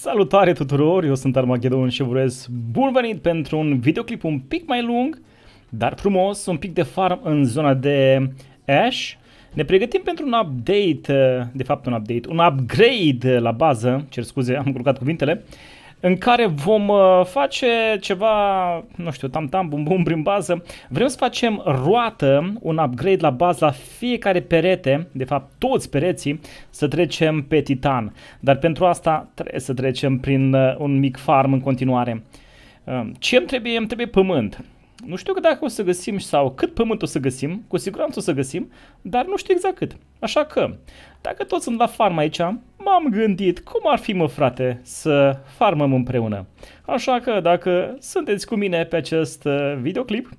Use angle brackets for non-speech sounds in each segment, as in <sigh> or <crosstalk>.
Salutare tuturor, eu sunt Armageddon și vă urez bun venit pentru un videoclip un pic mai lung, dar frumos, un pic de farm în zona de Ash. Ne pregătim pentru un update, de fapt un update, un upgrade la bază, cer scuze, am culcat cuvintele, în care vom uh, face ceva, nu știu, tam-tam, bum-bum prin bază. Vrem să facem roată, un upgrade la bază la fiecare perete, de fapt toți pereții, să trecem pe titan. Dar pentru asta trebuie să trecem prin uh, un mic farm în continuare. Uh, ce îmi trebuie? Îmi trebuie pământ. Nu știu că dacă o să găsim sau cât pământ o să găsim, cu siguranță o să găsim, dar nu știu exact cât. Așa că, dacă toți sunt la farm aici, m-am gândit cum ar fi, mă frate, să farmăm împreună. Așa că dacă sunteți cu mine pe acest uh, videoclip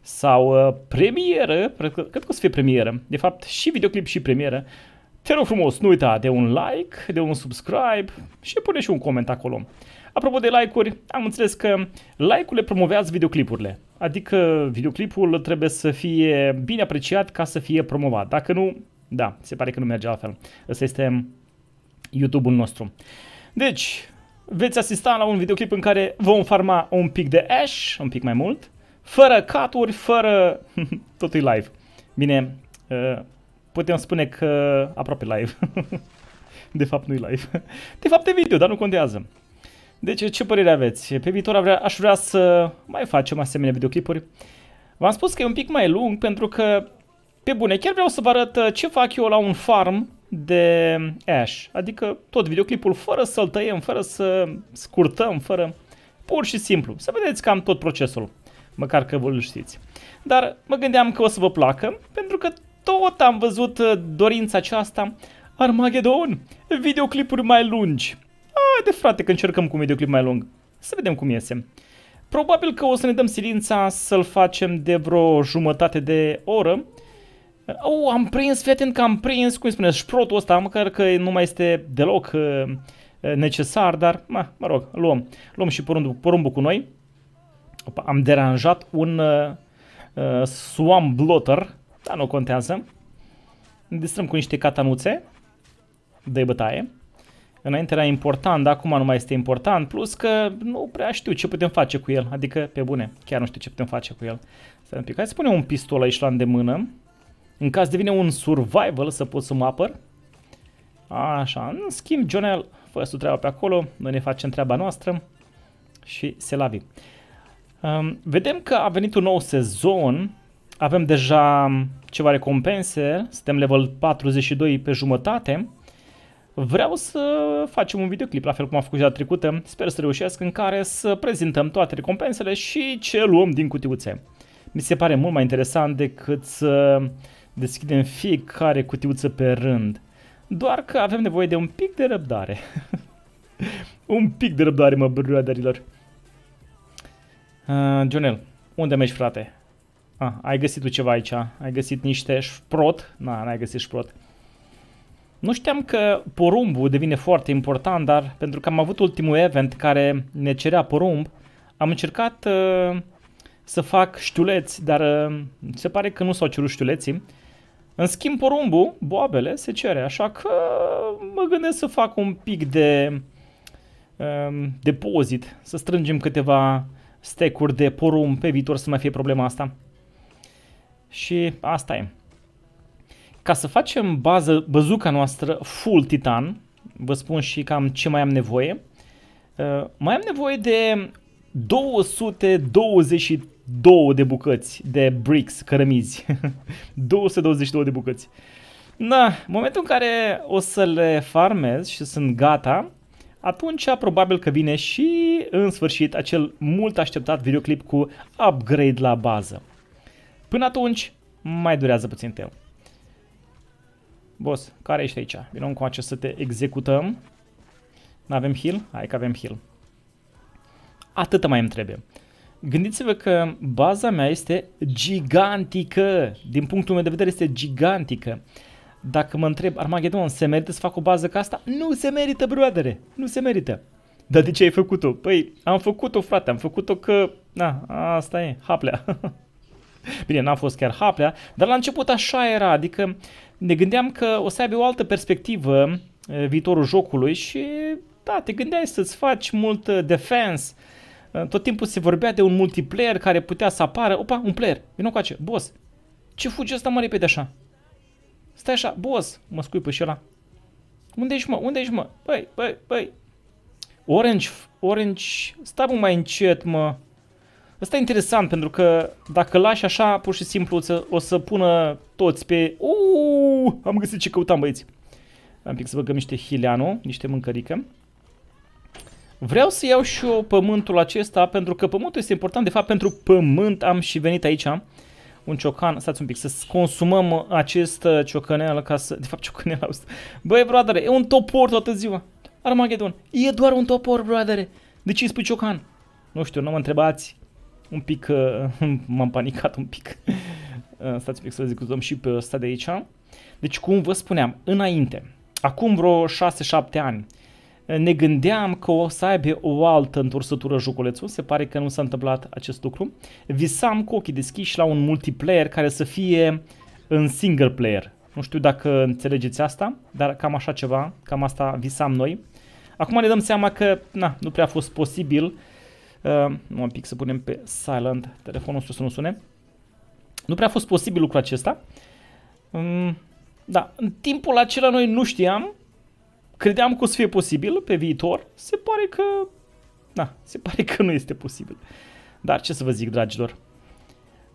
sau uh, premieră, cred că o să fie premieră, de fapt și videoclip și premieră, te rog frumos, nu uita de un like, de un subscribe și pune și un coment acolo. Apropo de like-uri, am înțeles că like-urile promovează videoclipurile. Adică videoclipul trebuie să fie bine apreciat ca să fie promovat. Dacă nu, da, se pare că nu merge altfel. Ăsta este YouTube-ul nostru. Deci, veți asista la un videoclip în care vom farma un pic de Ash, un pic mai mult, fără cut fără... <laughs> totul live. Bine, uh, putem spune că aproape live. <laughs> De fapt nu e live. De fapt e video, dar nu contează. Deci ce părere aveți? Pe viitor aș vrea să mai facem asemenea videoclipuri. V-am spus că e un pic mai lung pentru că, pe bune, chiar vreau să vă arăt uh, ce fac eu la un farm de Ash. Adică tot videoclipul fără să-l tăiem, fără să scurtăm, fără... Pur și simplu. Să vedeți cam tot procesul. Măcar că vă știți. Dar mă gândeam că o să vă placă, pentru că tot am văzut uh, dorința aceasta Armageddon, videoclipuri mai lungi. de frate că încercăm cu un videoclip mai lung. Să vedem cum iese. Probabil că o să ne dăm silința să-l facem de vreo jumătate de oră oh, am prins, fii atent că am prins, cum spune, șprotul ăsta, măcar că nu mai este deloc uh, uh necesar, dar, mă, mă rog, luăm, luăm și porumbul, porumbul cu noi. Opa, am deranjat un uh, uh, swamp blotter, dar nu contează. Ne distrăm cu niște catanuțe de bătaie. Înainte era important, dar acum nu mai este important, plus că nu prea știu ce putem face cu el, adică pe bune, chiar nu știu ce putem face cu el. Să ne pic, hai să punem un pistol aici la îndemână. În caz devine un survival să pot să mă apăr. Așa, în schimb, Jonel, fă tu treaba pe acolo, noi ne facem treaba noastră și se lavi. Um, vedem că a venit un nou sezon, avem deja ceva recompense, suntem level 42 pe jumătate. Vreau să facem un videoclip, la fel cum am făcut și la trecută, sper să reușesc, în care să prezentăm toate recompensele și ce luăm din cutiuțe. Mi se pare mult mai interesant decât să... Uh, Deschidem fiecare cutiuță pe rând. Doar că avem nevoie de un pic de răbdare. <laughs> un pic de răbdare, mă, brotherilor. Uh, Jonel, unde mergi, frate? Ah, ai găsit tu ceva aici. Ai găsit niște șprot. Na, n-ai găsit șprot. Nu știam că porumbul devine foarte important, dar pentru că am avut ultimul event care ne cerea porumb, am încercat uh, să fac știuleți, dar uh, se pare că nu s-au cerut știuleții. În schimb, porumbul, boabele, se cere, așa că mă gândesc să fac un pic de um, depozit, să strângem câteva stecuri de porumb pe viitor să mai fie problema asta. Și asta e. Ca să facem bază, băzuca noastră full titan, vă spun și cam ce mai am nevoie, uh, mai am nevoie de 220 două de bucăți de bricks, cărămizi. 222 <laughs> de bucăți. Na, în momentul în care o să le farmez și sunt gata, atunci probabil că vine și în sfârșit acel mult așteptat videoclip cu upgrade la bază. Până atunci, mai durează puțin timp. Boss, care ești aici? Vino cu acest să te executăm. N-avem heal? Hai că avem heal. Atât mai îmi trebuie. Gândiți-vă că baza mea este gigantică. Din punctul meu de vedere este gigantică. Dacă mă întreb, Armageddon, se merită să fac o bază ca asta? Nu se merită, broadere. Nu se merită. Dar de ce ai făcut-o? Păi, am făcut-o, frate, am făcut-o că... Na, asta e, haplea. <laughs> Bine, n-a fost chiar haplea, dar la început așa era, adică ne gândeam că o să aibă o altă perspectivă eh, viitorul jocului și da, te gândeai să-ți faci mult defense, uh, Eh, tot timpul se vorbea de un multiplayer care putea să apară. Opa, un player, Vino cu ace, boss. Ce fuge ăsta mă repede așa? Stai așa, boss, mă pe și ăla. Unde ești mă, unde ești mă? Băi, băi, băi. Orange, orange, stai mă mai încet mă. Asta e interesant pentru că dacă lași așa, pur și simplu o să, o să pună toți pe... Uuu, am găsit ce căutam băieți. Am pic să băgăm niște hileanu, niște mâncărică. Vreau să iau și eu pământul acesta pentru că pământul este important. De fapt, pentru pământ am și venit aici un ciocan. Stați un pic, să consumăm acest uh, ciocanel ca să... De fapt, ciocanel asta. Băi, broadere, e un topor toată ziua. Armageddon, E doar un topor, broadere. De ce îi spui ciocan? Nu știu, nu mă întrebați. Un pic... Uh, <laughs> m-am panicat un pic. <laughs> Uh, stați un pic să discutăm și pe ăsta de aici. Deci, cum vă spuneam, înainte, acum vreo 6-7 ani, ne gândeam că o să aibă o altă întorsătură joculețul, se pare că nu s-a întâmplat acest lucru. Visam cu ochii deschiși la un multiplayer care să fie în single player. Nu știu dacă înțelegeți asta, dar cam așa ceva, cam asta visam noi. Acum ne dăm seama că na, nu prea a fost posibil. Uh, un pic să punem pe silent telefonul să nu sune. Nu prea a fost posibil lucrul acesta. Um, da, în timpul acela noi nu știam credeam că o să fie posibil pe viitor, se pare că... Na, se pare că nu este posibil. Dar ce să vă zic, dragilor.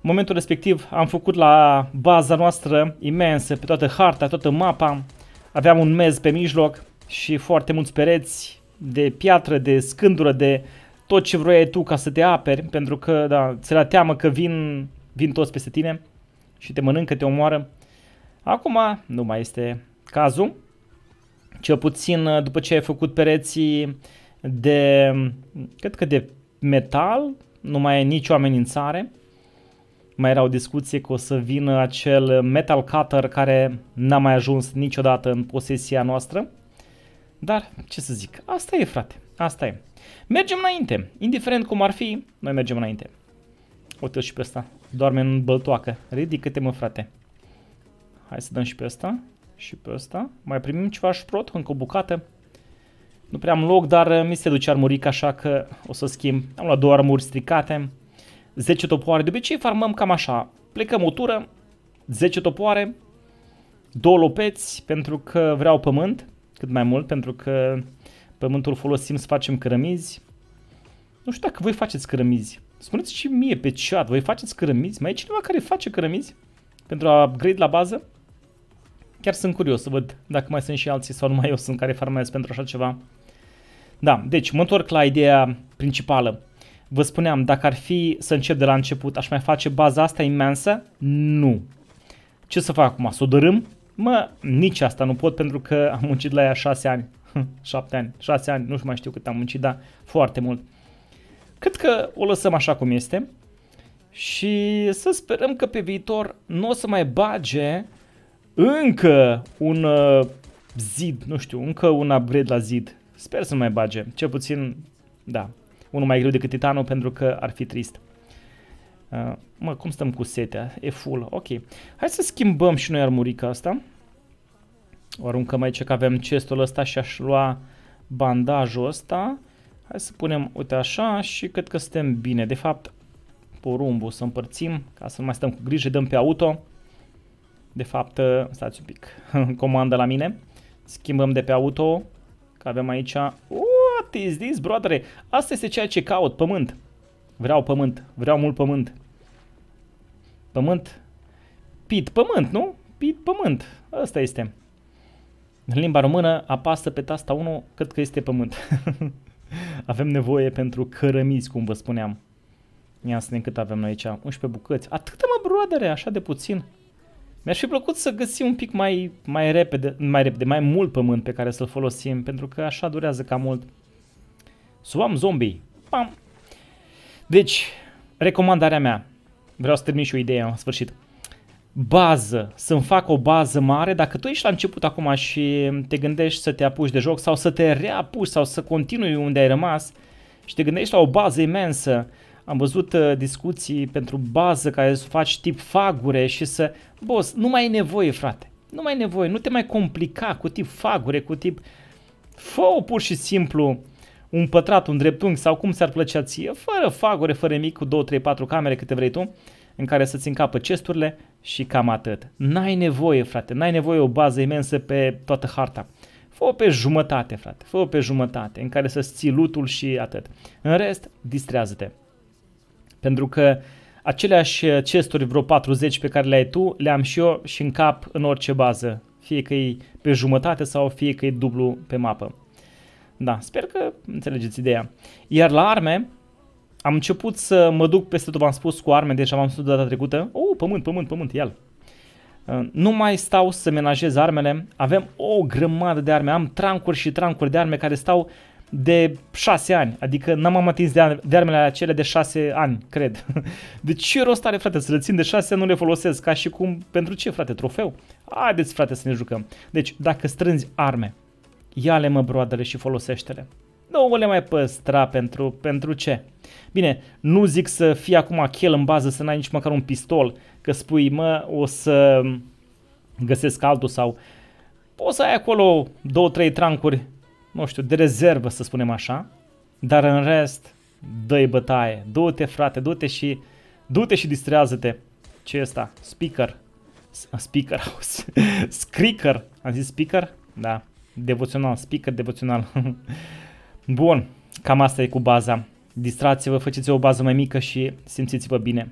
În momentul respectiv am făcut la baza noastră imensă, pe toată harta, toată mapa. Aveam un mez pe mijloc și foarte mulți pereți de piatră, de scândură, de tot ce vroiai tu ca să te aperi, pentru că, da, ți era teamă că vin, vin toți peste tine și te mănâncă, te omoară. Acum nu mai este cazul cel puțin uh, după ce ai făcut pereții de, mm, cred că de metal, nu mai e nicio amenințare. Mai era o discuție că o să vină acel metal cutter care n-a mai ajuns niciodată în posesia noastră. Dar, ce să zic, asta e frate, asta e. Mergem înainte, indiferent cum ar fi, noi mergem înainte. Uite și pe asta, doarme în băltoacă, ridică-te mă frate. Hai să dăm și pe asta și pe ăsta. Mai primim ceva șprot, încă o bucată. Nu prea am loc, dar uh, mi se duce armurica, așa că o să schimb. Am luat două armuri stricate, 10 topoare. De obicei farmăm cam așa. Plecăm o tură, 10 topoare, două lopeți pentru că vreau pământ cât mai mult, pentru că pământul folosim să facem cărămizi. Nu știu dacă voi faceți cărămizi. Spuneți și mie pe chat, voi faceți cărămizi? Mai e cineva care face cărămizi pentru a upgrade la bază? Chiar sunt curios să văd dacă mai sunt și alții sau numai eu sunt care farmează pentru așa ceva. Da, deci mă întorc la ideea principală. Vă spuneam, dacă ar fi să încep de la început, aș mai face baza asta imensă? Nu. Ce să fac acum? Să o dărâm? Mă, nici asta nu pot pentru că am muncit la ea 6 ani. 7 ani, 6 ani, nu mai știu cât am muncit, dar foarte mult. Cred că o lăsăm așa cum este și să sperăm că pe viitor nu o să mai bage încă un uh, zid, nu știu, încă un upgrade la zid. Sper să nu mai bage, cel puțin, da, unul mai greu decât titanul pentru că ar fi trist. Uh, mă, cum stăm cu setea? E full, ok. Hai să schimbăm și noi armurica asta. O aruncăm aici că avem chestul ăsta și aș lua bandajul ăsta. Hai să punem, uite așa, și cred că suntem bine. De fapt, porumbul să împărțim, ca să nu mai stăm cu grijă, dăm pe auto. De fapt, ă, stați un pic, <laughs> comandă la mine. Schimbăm de pe auto, că avem aici... What is this, broadere? Asta este ceea ce caut, pământ. Vreau pământ, vreau mult pământ. Pământ? Pit, pământ, nu? Pit, pământ. Asta este. În limba română apasă pe tasta 1, cred că este pământ. <laughs> avem nevoie pentru cărămizi, cum vă spuneam. Ia să ne cât avem noi aici. 11 bucăți. Atât mă, broadere, așa de puțin. Mi-aș fi plăcut să găsim un pic mai, mai repede, mai repede, mai mult pământ pe care să-l folosim, pentru că așa durează cam mult. Suam zombie. Pam! Deci, recomandarea mea. Vreau să termin și o idee în sfârșit. Bază, să-mi fac o bază mare. Dacă tu ești la început acum și te gândești să te apuci de joc sau să te reapuci sau să continui unde ai rămas și te gândești la o bază imensă, am văzut uh, discuții pentru bază care să faci tip fagure și să... Boss, nu mai ai nevoie, frate. Nu mai ai nevoie. Nu te mai complica cu tip fagure, cu tip... fă pur și simplu un pătrat, un dreptunghi sau cum ți-ar plăcea ție, fără fagure, fără mic, cu 2, 3, 4 camere câte vrei tu, în care să-ți încapă chesturile și cam atât. N-ai nevoie, frate, n-ai nevoie o bază imensă pe toată harta. Fă-o pe jumătate, frate, fă-o pe jumătate, în care să-ți ții lutul și atât. În rest, distrează-te. Pentru că aceleași chesturi vreo 40 pe care le ai tu, le am și eu și în cap în orice bază. Fie că e pe jumătate sau fie că e dublu pe mapă. Da, sper că înțelegeți ideea. Iar la arme, am început să mă duc peste tot, v-am spus, cu arme, deja v-am spus data trecută. Oh, pământ, pământ, pământ, ia uh, nu mai stau să menajez armele, avem o grămadă de arme, am trancuri și trancuri de arme care stau de 6 ani, adică n-am am atins de, de armele acele de 6 ani, cred. <laughs> De deci ce rost are, frate, să le țin de 6 ani, nu le folosesc, ca și cum, pentru ce, frate, trofeu? Haideți, frate, să ne jucăm. Deci, dacă strânzi arme, ia-le, mă, broadele și folosește-le. Nu o le mai păstra pentru, pentru ce? Bine, nu zic să fii acum chel în bază, să n-ai nici măcar un pistol, că spui, mă, o să găsesc altul sau... Poți să ai acolo două, trei trancuri nu știu, de rezervă, să spunem așa, dar în rest, dă-i bătaie, du-te frate, du-te și, du-te și distrează-te. Ce e asta? Speaker. Speaker house. <laughs> Screaker. Am zis speaker? Da. Devoțional. Speaker devoțional. <laughs> Bun. Cam asta e cu baza. Distrați-vă, faceți o bază mai mică și simțiți-vă bine.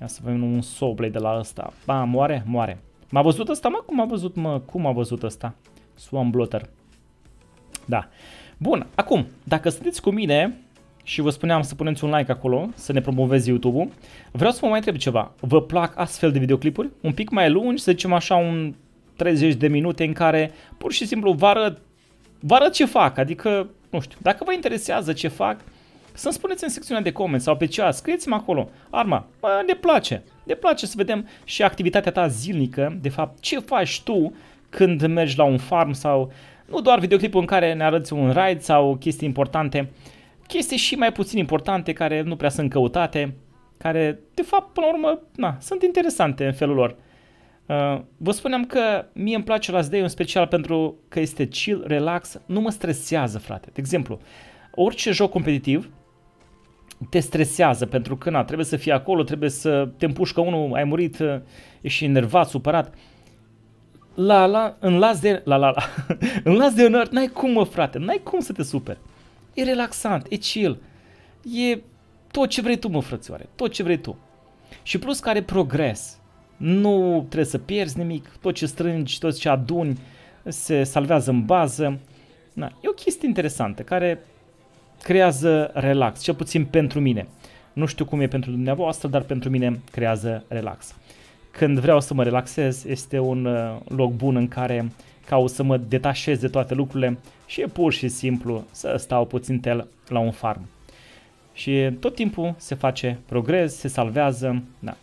Ia să vă un soblei de la ăsta. Ba, moare? Moare. M-a văzut ăsta, mă? Cum a văzut, mă? Cum a văzut ăsta? Swan Blotter. Da. Bun, acum, dacă sunteți cu mine și vă spuneam să puneți un like acolo, să ne promovezi YouTube-ul, vreau să vă mai întreb ceva. Vă plac astfel de videoclipuri? Un pic mai lungi, să zicem așa un 30 de minute în care pur și simplu vă arăt, vă arăt ce fac, adică, nu știu, dacă vă interesează ce fac, să-mi spuneți în secțiunea de comment sau pe cea, scrieți-mă acolo, arma, mă, ne place, ne place să vedem și activitatea ta zilnică, de fapt, ce faci tu când mergi la un farm sau nu doar videoclipul în care ne arăți un ride sau chestii importante, chestii și mai puțin importante care nu prea sunt căutate, care de fapt până la urmă na, sunt interesante în felul lor. Uh, vă spuneam că mie îmi place Last Day în special pentru că este chill, relax, nu mă stresează, frate. De exemplu, orice joc competitiv te stresează pentru că na, trebuie să fii acolo, trebuie să te împușcă unul, ai murit, uh, ești enervat, supărat. Uh, la, la, în laser, la, la, la, <laughs> în laser art n-ai cum, mă, frate, n-ai cum să te super. E relaxant, e chill, e tot ce vrei tu, mă, frățioare, tot ce vrei tu. Și plus care progres, nu trebuie să pierzi nimic, tot ce strângi, tot ce aduni, se salvează în bază. Na, e o chestie interesantă care creează relax, cel puțin pentru mine. Nu știu cum e pentru dumneavoastră, dar pentru mine creează relax când vreau să mă relaxez, este un uh, loc bun în care caut să mă detașez de toate lucrurile și e pur și simplu să stau puțin tel la un farm. Și tot timpul se face progres, se salvează, da.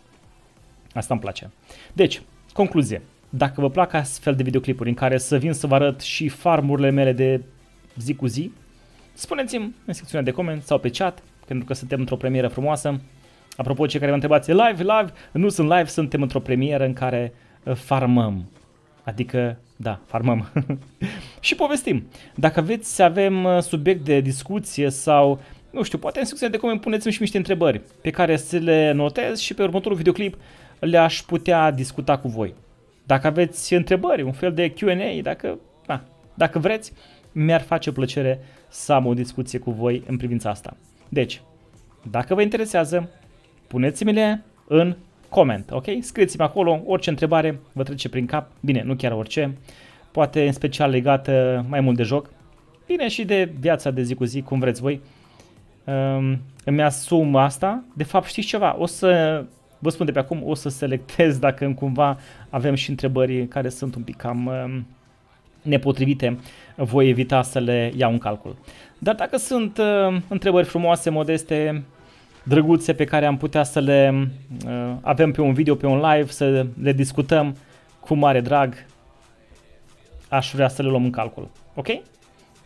Asta îmi place. Deci, concluzie. Dacă vă plac astfel de videoclipuri în care să vin să vă arăt și farmurile mele de zi cu zi, spuneți-mi în secțiunea de coment sau pe chat, pentru că suntem într-o premieră frumoasă, Apropo, cei care mă întrebați, live, live? Nu sunt live, suntem într-o premieră în care uh, farmăm. Adică, da, farmăm. <laughs> și povestim. Dacă veți să avem uh, subiect de discuție sau, nu știu, poate în secțiunea de comentarii puneți-mi și niște întrebări pe care să le notez și pe următorul videoclip le-aș putea discuta cu voi. Dacă aveți întrebări, un fel de Q&A, dacă, na, dacă vreți, mi-ar face plăcere să am o discuție cu voi în privința asta. Deci, dacă vă interesează, Puneți-mi-le în coment, ok? Scrieți-mi acolo orice întrebare vă trece prin cap, bine, nu chiar orice, poate în special legată mai mult de joc, bine și de viața de zi cu zi, cum vreți voi. Um, îmi asum asta, de fapt știți ceva, o să vă spun de pe acum, o să selectez <laughs> dacă în cumva avem și întrebări care sunt un pic cam um, nepotrivite, voi evita să le iau în calcul. Dar dacă sunt uh, întrebări frumoase, modeste, drăguțe pe care am putea să le uh, avem pe un video, pe un live, să le discutăm cu mare drag. Aș vrea să le luăm în calcul. Ok?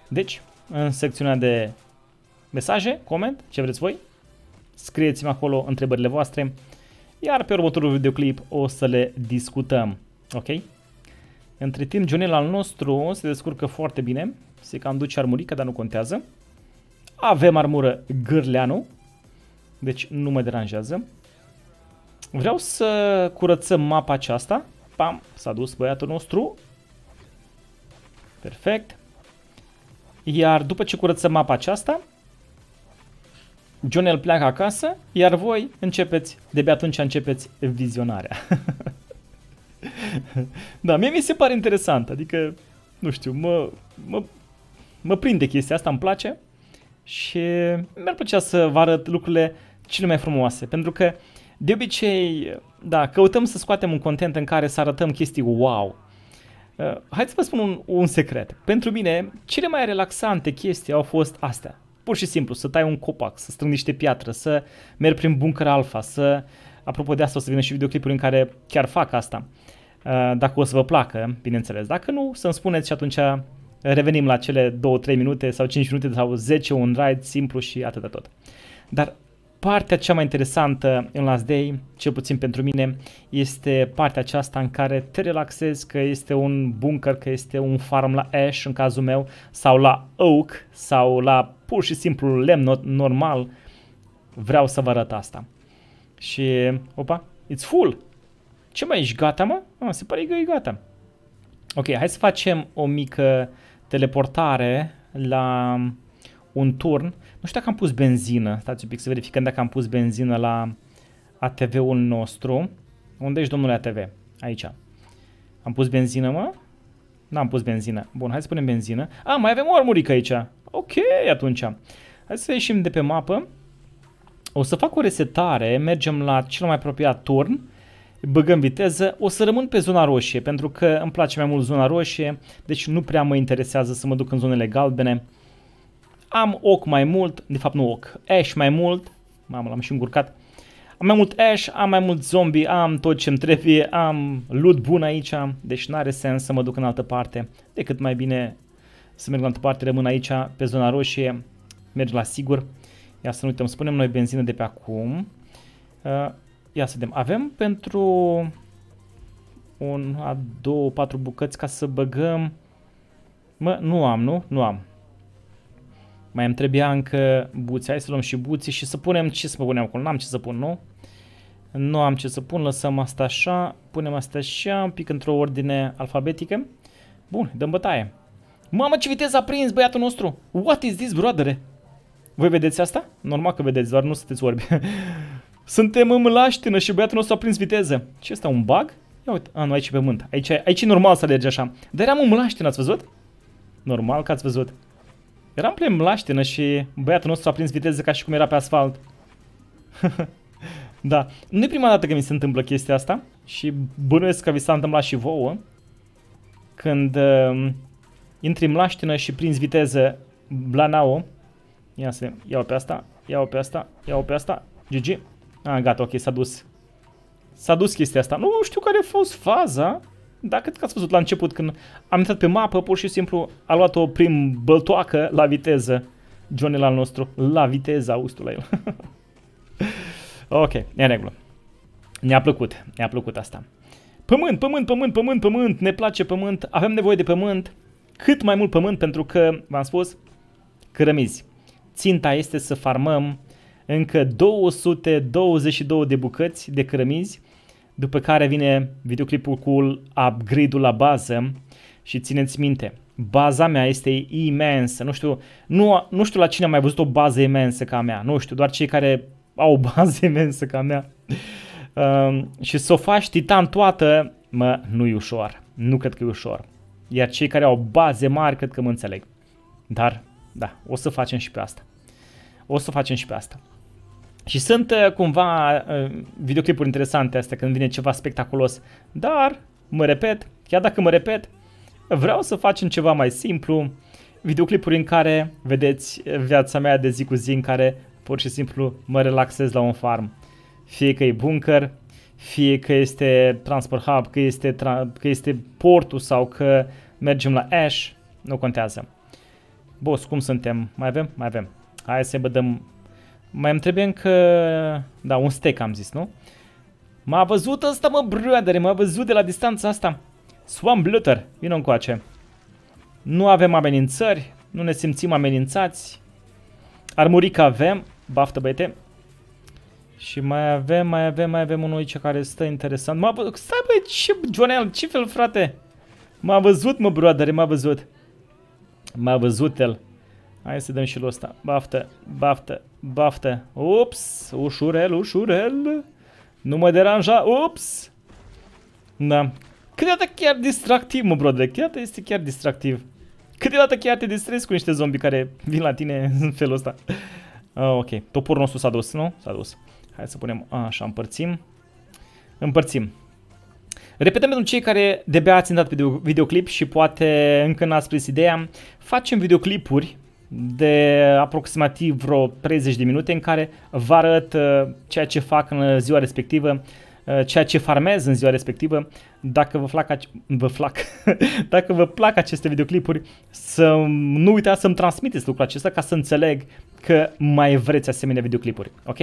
Deci, în secțiunea de mesaje, coment, ce vreți voi, scrieți-mi acolo întrebările voastre, iar pe următorul videoclip o să le discutăm. Ok? Între timp, Jonel al nostru se descurcă foarte bine, se cam duce armurica, dar nu contează. Avem armură Gârleanu, deci nu mă deranjează. Vreau să curățăm mapa aceasta. Pam, s-a dus băiatul nostru. Perfect. Iar după ce curățăm mapa aceasta, John pleacă acasă, iar voi începeți, de pe atunci începeți vizionarea. <laughs> da, mie mi se pare interesant, adică, nu știu, mă, mă, mă prinde chestia asta, îmi place și mi-ar plăcea să vă arăt lucrurile cele mai frumoase, pentru că de obicei, da, căutăm să scoatem un content în care să arătăm chestii wow. Uh, hai să vă spun un, un secret. Pentru mine, cele mai relaxante chestii au fost astea. Pur și simplu, să tai un copac, să strâng niște piatră, să merg prin bunker alfa, să... Apropo de asta o să vină și videoclipuri în care chiar fac asta. Uh, dacă o să vă placă, bineînțeles. Dacă nu, să-mi spuneți și atunci revenim la cele 2-3 minute sau 5 minute sau 10, un ride simplu și atât de tot. Dar Partea cea mai interesantă în Last Day, cel puțin pentru mine, este partea aceasta în care te relaxezi, că este un bunker, că este un farm la ash în cazul meu, sau la oak, sau la pur și simplu lemn normal. Vreau să vă arăt asta. Și, opa, it's full! Ce mai ești gata, mă? Ah, se pare că e gata. Ok, hai să facem o mică teleportare la un turn. Nu știu dacă am pus benzină. Stați un pic să verificăm dacă am pus benzină la ATV-ul nostru. Unde ești, domnule ATV? Aici. Am pus benzină, mă? N-am pus benzină. Bun, hai să punem benzină. A, mai avem o armurică aici. Ok, atunci. Hai să ieșim de pe mapă. O să fac o resetare, mergem la cel mai apropiat turn, băgăm viteză, o să rămân pe zona roșie, pentru că îmi place mai mult zona roșie, deci nu prea mă interesează să mă duc în zonele galbene am oc mai mult, de fapt nu oc, ash mai mult, mamă l-am și îngurcat, am mai mult ash, am mai mult zombie, am tot ce-mi trebuie, am loot bun aici, deci n-are sens să mă duc în altă parte, decât mai bine să merg în altă parte, rămân aici pe zona roșie, merg la sigur. Ia să nu uităm, spunem noi benzină de pe acum. Uh, ia să vedem, avem pentru un, a două, patru bucăți ca să băgăm... Mă, nu am, nu? Nu am. Mai îmi trebuia încă buții. Hai să luăm și buții și să punem ce să punem acolo. N-am ce să pun, nu? Nu am ce să pun, lăsăm asta așa, punem asta așa, un pic într-o ordine alfabetică. Bun, dăm bătaie. Mamă, ce viteză a prins băiatul nostru! What is this, brother? Voi vedeți asta? Normal că vedeți, doar nu sunteți orbi. <laughs> Suntem în laștină și băiatul nostru a prins viteză. Ce este un bug? Ia uite, a, nu, aici pe mânt. Aici, aici e normal să alergi așa. Dar eram în mlaștină, ați văzut? Normal că ați văzut. Eram plin mlaștină și băiatul nostru a prins viteză ca și cum era pe asfalt. <laughs> da, nu e prima dată că mi se întâmplă chestia asta și bănuiesc că vi s-a întâmplat și vouă. Când uh, intri mlaștină și prins viteză blanao. Ia să iau pe asta, iau pe asta, iau pe asta, GG. ah, gata, ok, s-a dus. S-a dus chestia asta. Nu știu care a fost faza, da, cât că ați văzut la început când am intrat pe mapă, pur și simplu a luat-o prin băltoacă la viteză. Johnny la al nostru, la viteză, ustul la el. <laughs> ok, e în regulă. Ne-a plăcut, ne-a plăcut asta. Pământ, pământ, pământ, pământ, pământ, ne place pământ, avem nevoie de pământ, cât mai mult pământ pentru că, v-am spus, cărămizi. Ținta este să farmăm încă 222 de bucăți de cărămizi după care vine videoclipul cu upgrade-ul la bază și țineți minte, baza mea este imensă, nu știu, nu, nu știu la cine am mai văzut o bază imensă ca mea, nu știu, doar cei care <laughs> au o bază imensă ca mea. Um, și să o faci titan toată, mă, nu e ușor, nu cred că e ușor. Iar cei care au baze mari, cred că mă înțeleg. Dar, da, o să facem și pe asta. O să facem și pe asta. Și sunt uh, cumva uh, videoclipuri interesante astea când vine ceva spectaculos, dar mă repet, chiar dacă mă repet, vreau să facem ceva mai simplu, videoclipuri în care vedeți uh, viața mea de zi cu zi în care pur și simplu mă relaxez la un farm. Fie că e bunker, fie că este Transport Hub, că este, tra- că este portul sau că mergem la Ash, nu contează. Boss, cum suntem? Mai avem? Mai avem. Hai să bădăm mai îmi trebuie încă... Da, un steak am zis, nu? M-a văzut ăsta, mă, brother, m-a văzut de la distanța asta. Swamp Blutter, vină încoace. Nu avem amenințări, nu ne simțim amenințați. Armurica avem, baftă băiete. Și mai avem, mai avem, mai avem unul aici care stă interesant. M-a văzut, stai băi, ce, Jonel, ce fel, frate? M-a văzut, mă, brother, m-a văzut. M-a văzut el. Hai să dăm și lui ăsta. Baftă, baftă, baftă. Ups, ușurel, ușurel. Nu mă deranja, ups. Da. Câteodată chiar distractiv, mă, brother. Câteodată este chiar distractiv. Câteodată chiar te distrezi cu niște zombi care vin la tine <laughs> în felul ăsta. Ah, ok, topul nostru s-a dus, nu? S-a dus. Hai să punem așa, împărțim. Împărțim. Repetăm pentru cei care de-abia ați intrat pe videoclip și poate încă n-ați prins ideea, facem videoclipuri de aproximativ vreo 30 de minute în care vă arăt uh, ceea ce fac în ziua respectivă, uh, ceea ce farmez în ziua respectivă. Dacă vă, flac, vă, flac, <laughs> dacă vă plac aceste videoclipuri, să nu uitați să-mi transmiteți lucrul acesta ca să înțeleg că mai vreți asemenea videoclipuri, ok?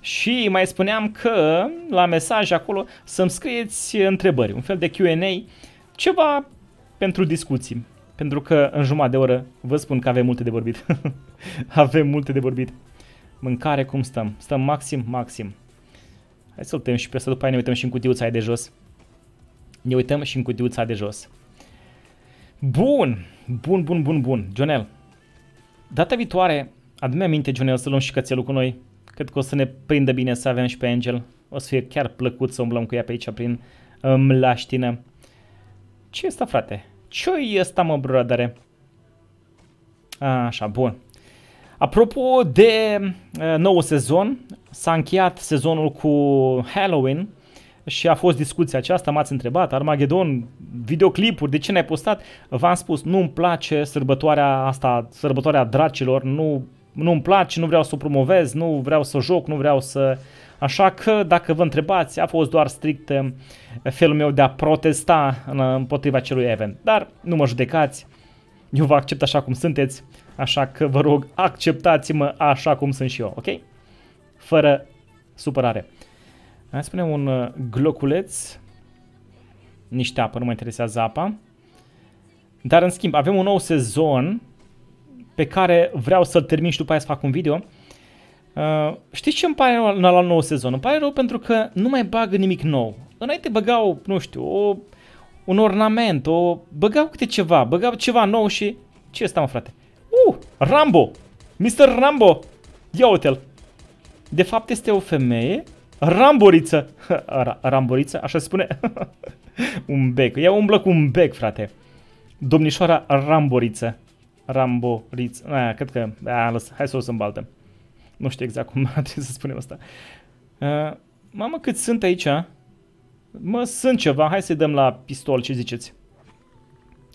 Și mai spuneam că la mesaj acolo să-mi scrieți întrebări, un fel de Q&A, ceva pentru discuții pentru că în jumătate de oră vă spun că avem multe de vorbit. <laughs> avem multe de vorbit. Mâncare, cum stăm? Stăm maxim, maxim. Hai să-l și pe asta, după aia ne uităm și în cutiuța aia de jos. Ne uităm și în cutiuța de jos. Bun, bun, bun, bun, bun. Jonel, data viitoare, adu-mi aminte, Jonel, să luăm și cățelul cu noi. Cred că o să ne prindă bine să avem și pe Angel. O să fie chiar plăcut să umblăm cu ea pe aici prin mlaștină. Ce e asta, frate? ce-i ăsta, mă, brodare? Așa, bun. Apropo de uh, nou sezon, s-a încheiat sezonul cu Halloween și a fost discuția aceasta, m-ați întrebat, Armageddon, videoclipuri, de ce n-ai postat? V-am spus, nu-mi place sărbătoarea asta, sărbătoarea dracilor, nu, nu-mi place, nu vreau să o promovez, nu vreau să joc, nu vreau să uh, Așa că, dacă vă întrebați, a fost doar strict eh, felul meu de a protesta împotriva acelui event. Dar nu mă judecați, eu vă accept așa cum sunteți, așa că vă rog, acceptați-mă așa cum sunt și eu, ok? Fără supărare. Hai să punem un eh, gloculeț, niște apă, nu mă interesează apa. Dar în schimb, avem un nou sezon pe care vreau să-l termin și după aia să fac un video. Uh, știi ce îmi pare rău la, la nou sezon? Îmi pare rău pentru că nu mai bagă nimic nou. Înainte băgau, nu știu, o, un ornament, o băgau câte ceva, băgau ceva nou și... Ce ăsta, mă, frate? Uh, Rambo! Mr. Rambo! Ia uite-l! De fapt este o femeie Ramboriță! <laughs> Ramboriță? Așa se spune? <laughs> un bec. Ea umblă cu un bec, frate. Domnișoara Ramboriță. Ramboriță. Aia, cred că... Aia, hai să o să-mi nu știu exact cum <laughs> trebuie să spunem asta. Uh, mamă, cât sunt aici? Mă, sunt ceva. Hai să-i dăm la pistol, ce ziceți?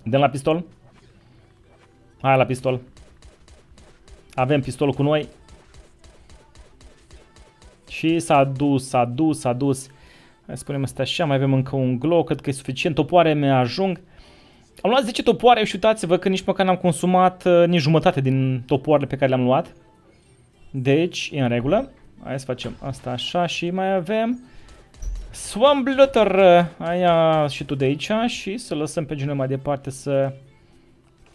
Dăm la pistol? Hai la pistol. Avem pistolul cu noi. Și s-a dus, s-a dus, s-a dus. Hai să spunem asta așa, mai avem încă un glow, cred că e suficient. Topoare mi ajung. Am luat 10 topoare și uitați-vă că nici măcar n-am consumat uh, nici jumătate din topoarele pe care le-am luat. Deci, e în regulă. Hai să facem asta așa și mai avem Swamblutter. Aia și tu de aici și să lăsăm pe genul mai departe să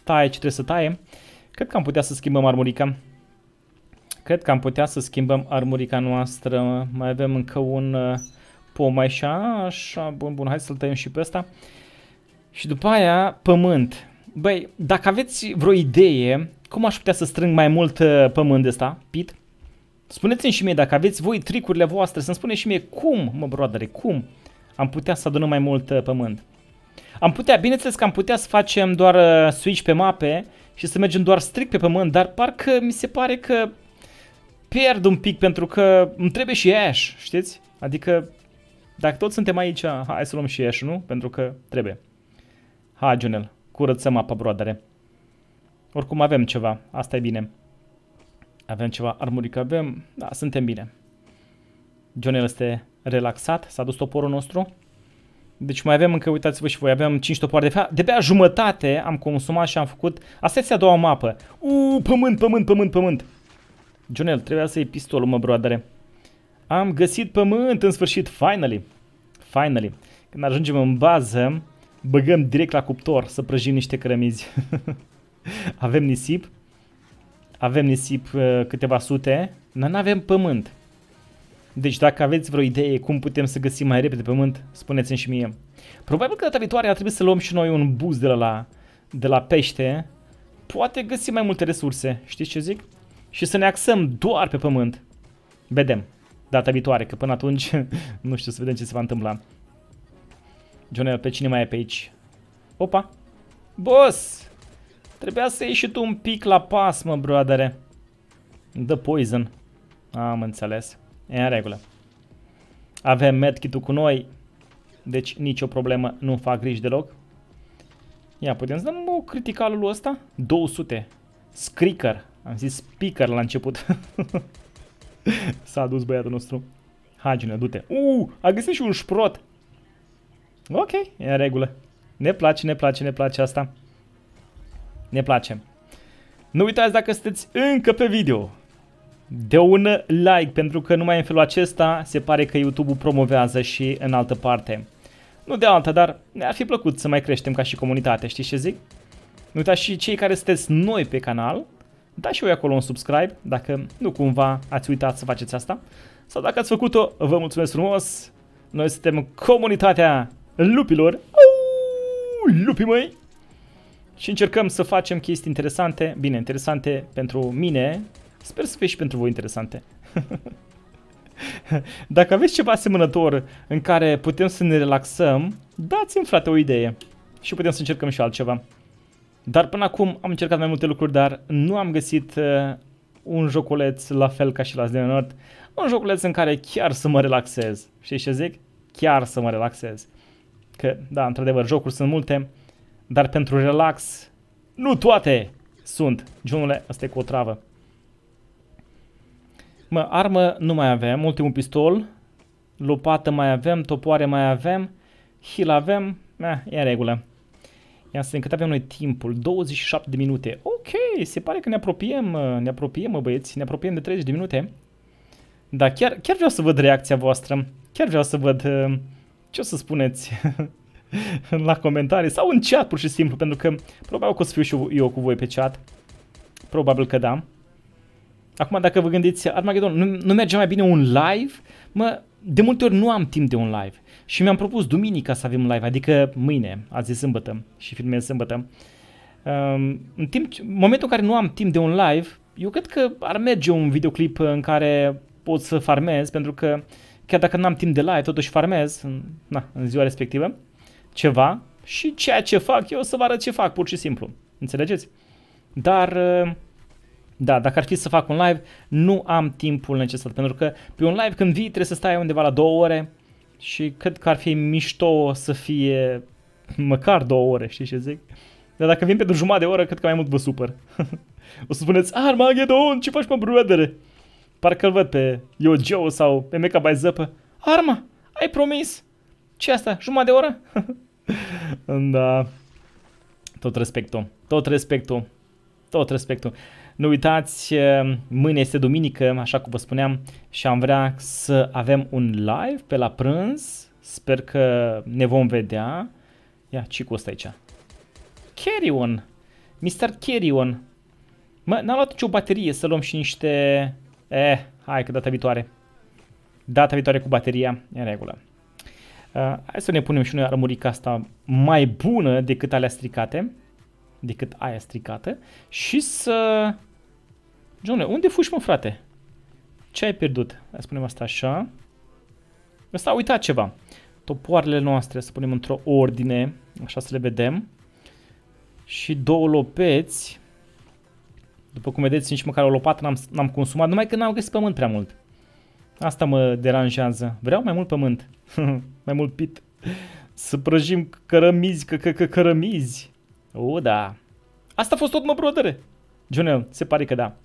taie ce trebuie să taie. Cred că am putea să schimbăm armurica. Cred că am putea să schimbăm armurica noastră. Mai avem încă un uh, pom aici. Așa, bun, bun, hai să-l tăiem și pe ăsta. Și după aia, pământ. Băi, dacă aveți vreo idee cum aș putea să strâng mai mult uh, pământ ăsta, pit? Spuneți-mi și mie dacă aveți voi tricurile voastre, să-mi spuneți și mie cum, mă broadere, cum am putea să adunăm mai mult uh, pământ. Am putea, bineînțeles că am putea să facem doar uh, switch pe mape și să mergem doar strict pe pământ, dar parcă mi se pare că pierd un pic pentru că îmi trebuie și Ash, știți? Adică dacă toți suntem aici, hai să luăm și Ash, nu? Pentru că trebuie. Hai, Junel, curățăm apa, broadere. Oricum avem ceva, asta e bine. Avem ceva armurică, avem... Da, suntem bine. Johnel este relaxat, s-a dus toporul nostru. Deci mai avem încă, uitați-vă și voi, Avem 5 topoare de fapt. De pe jumătate am consumat și am făcut... Asta este a doua mapă. Uuu, pământ, pământ, pământ, pământ. Jonel, trebuia să iei pistolul, mă, broadere. Am găsit pământ, în sfârșit, finally. Finally. Când ajungem în bază, băgăm direct la cuptor să prăjim niște cărămizi. <laughs> <laughs> Avem nisip, avem nisip uh, câteva sute, dar nu avem pământ. Deci dacă aveți vreo idee cum putem să găsim mai repede pământ, spuneți-mi și mie. Probabil că data viitoare ar trebui să luăm și noi un buz de la, de la pește. Poate găsim mai multe resurse, știți ce zic? Și să ne axăm doar pe pământ. Vedem data viitoare, că până atunci <laughs> nu știu să vedem ce se va întâmpla. Jonel, pe cine mai e pe aici? Opa! Boss! Trebuia să ieși și tu un pic la pas, mă, broadere. The poison. Am înțeles. E în regulă. Avem medkit-ul cu noi. Deci nicio problemă, nu fac griji deloc. Ia, putem să dăm o criticalul ăsta? 200. Screaker. Am zis speaker la început. <laughs> S-a dus băiatul nostru. Hagine, du-te. Uuu, a găsit și un șprot. Ok, e în regulă. Ne place, ne place, ne place asta. Ne place. Nu uitați dacă sunteți încă pe video. De un like, pentru că numai în felul acesta se pare că YouTube-ul promovează și în altă parte. Nu de altă, dar ne-ar fi plăcut să mai creștem ca și comunitate, știți ce zic? Nu uitați și cei care sunteți noi pe canal, dați și voi acolo un subscribe, dacă nu cumva ați uitat să faceți asta. Sau dacă ați făcut-o, vă mulțumesc frumos. Noi suntem comunitatea lupilor. Uuu, lupii măi! și încercăm să facem chestii interesante, bine, interesante pentru mine, sper să fie și pentru voi interesante. <laughs> Dacă aveți ceva asemănător în care putem să ne relaxăm, dați-mi frate o idee și putem să încercăm și altceva. Dar până acum am încercat mai multe lucruri, dar nu am găsit uh, un joculeț la fel ca și la Zden Nord, un joculeț în care chiar să mă relaxez. Știi ce zic? Chiar să mă relaxez. Că, da, într-adevăr, jocuri sunt multe, dar pentru relax, nu toate sunt. Junule, asta e cu o travă. Mă, armă nu mai avem, ultimul pistol, lopată mai avem, topoare mai avem, heal avem, eh, e în regulă. Ia să cât avem noi timpul, 27 de minute. Ok, se pare că ne apropiem, ne apropiem, mă băieți, ne apropiem de 30 de minute. Da, chiar, chiar vreau să văd reacția voastră, chiar vreau să văd ce o să spuneți. <laughs> <laughs> la comentarii sau în chat pur și simplu, pentru că probabil că o să fiu și eu cu voi pe chat. Probabil că da. Acum, dacă vă gândiți, Armageddon, nu, nu merge mai bine un live? Mă, de multe ori nu am timp de un live. Și mi-am propus duminica să avem live, adică mâine, azi e sâmbătă și filmez sâmbătă. Um, în timp, momentul în care nu am timp de un live, eu cred că ar merge un videoclip în care pot să farmez, pentru că chiar dacă n-am timp de live, totuși farmez în, na, în ziua respectivă ceva și ceea ce fac eu o să vă arăt ce fac, pur și simplu. Înțelegeți? Dar, uh, da, dacă ar fi să fac un live, nu am timpul necesar, pentru că pe un live când vii trebuie să stai undeva la două ore și cred că ar fi mișto să fie măcar două ore, știi ce zic? Dar dacă vin pentru jumătate de oră, cred că mai mult vă supăr. <laughs> o să spuneți, Armageddon, ce faci mă, brother? Parcă-l văd pe Yo Joe sau pe Mecha by Zăpă. Arma, ai promis? ce asta, jumătate de oră? <laughs> <laughs> da. Tot respectul. Tot respectul. Tot respectul. Nu uitați, ehm, mâine este duminică, așa cum vă spuneam, și am vrea să avem un live pe la prânz. Sper că ne vom vedea. Ia, ce cu ăsta aici? Carry-on. Mr. Carry-on. Mă, n-am luat nicio baterie să luăm și niște... Eh, hai că data viitoare. Data viitoare cu bateria, în regulă. Uh, hai să ne punem și noi armurica asta mai bună decât alea stricate, decât aia stricată și să... John, unde fugi mă frate? Ce ai pierdut? Hai să punem asta așa. Asta a uitat ceva. Topoarele noastre să punem într-o ordine, așa să le vedem. Și două lopeți. După cum vedeți, nici măcar o lopată n-am consumat, numai că n-am găsit pământ prea mult. Asta mă deranjează. Vreau mai mult pământ. <laughs> mai mult pit. Să prăjim cărămizi, că, că, că cărămizi. O, da. Asta a fost tot, mă, brodere. Jonel, se pare că da.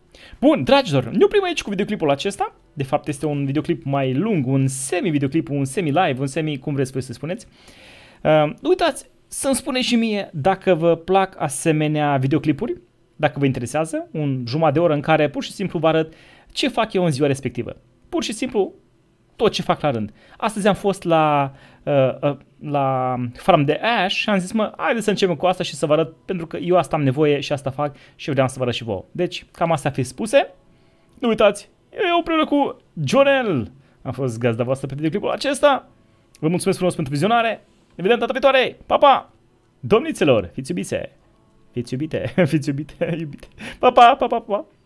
Bun, dragilor, ne oprim aici cu videoclipul acesta. De fapt, este un videoclip mai lung, un semi-videoclip, un semi-live, un semi, cum vreți voi să spuneți. Uh, uitați, să-mi spuneți și mie dacă vă plac asemenea videoclipuri, dacă vă interesează, un jumătate de oră în care pur și simplu vă arăt ce fac eu în ziua respectivă pur și simplu tot ce fac la rând. Astăzi am fost la, uh, uh, la Farm de Ash și am zis, mă, haideți să începem cu asta și să vă arăt, pentru că eu asta am nevoie și asta fac și vreau să vă arăt și vouă. Deci, cam asta fi spuse. Nu uitați, eu împreună cu Jonel am fost gazda voastră pe videoclipul acesta. Vă mulțumesc frumos pentru vizionare. Evident, data viitoare. Pa, pa! Domnițelor, fiți iubite! Fiți iubite, <laughs> fiți iubite, iubite. Pa, pa, pa, pa, pa!